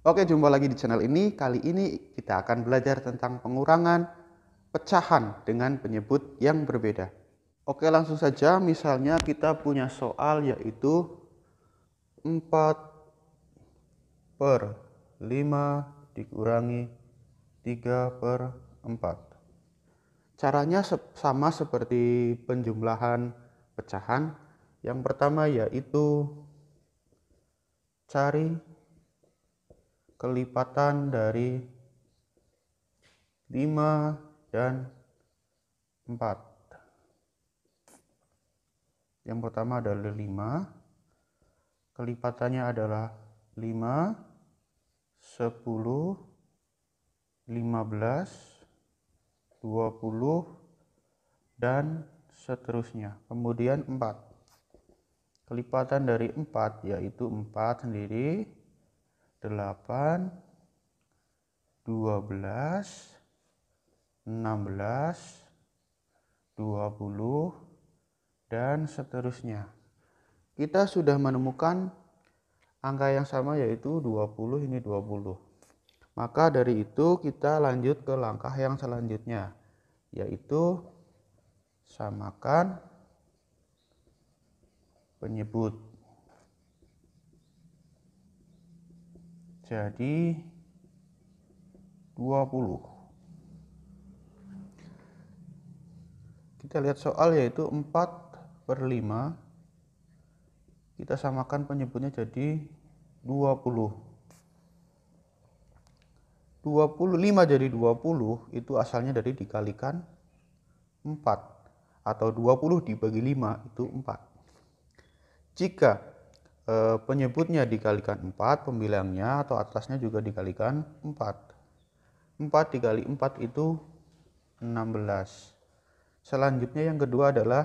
Oke, jumpa lagi di channel ini. Kali ini kita akan belajar tentang pengurangan pecahan dengan penyebut yang berbeda. Oke, langsung saja. Misalnya kita punya soal yaitu 4 per 5 dikurangi 3 per 4. Caranya sama seperti penjumlahan pecahan. Yang pertama yaitu cari kelipatan dari 5 dan 4 yang pertama adalah 5 kelipatannya adalah 5 10 15 20 dan seterusnya kemudian 4 kelipatan dari 4 yaitu 4 sendiri 8 12 16 20 dan seterusnya. Kita sudah menemukan angka yang sama yaitu 20 ini 20. Maka dari itu kita lanjut ke langkah yang selanjutnya yaitu samakan penyebut. jadi 20 kita lihat soal yaitu 4 per 5 kita samakan penyebutnya jadi 20 25 jadi 20 itu asalnya dari dikalikan 4 atau 20 dibagi 5 itu 4 jika e, penyebutnya dikalikan 4, pembilangnya atau atasnya juga dikalikan 4. 4 dikali 4 itu 16. Selanjutnya yang kedua adalah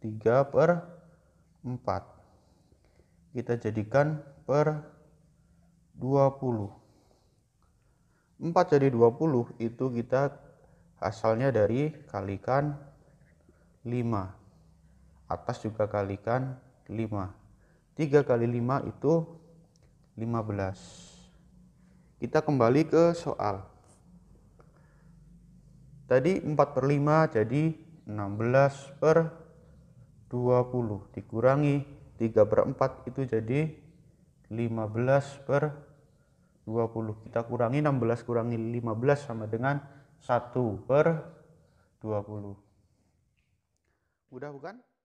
3 per 4. Kita jadikan per 20. 4 jadi 20 itu kita asalnya dari kalikan 5. Atas juga kalikan 5. 3 kali 5 itu 15 kita kembali ke soal tadi 4 per 5 jadi 16 per 20 dikurangi 3 per 4 itu jadi 15 per 20 kita kurangi 16 kurangi 15 sama dengan 1 per 20 mudah bukan?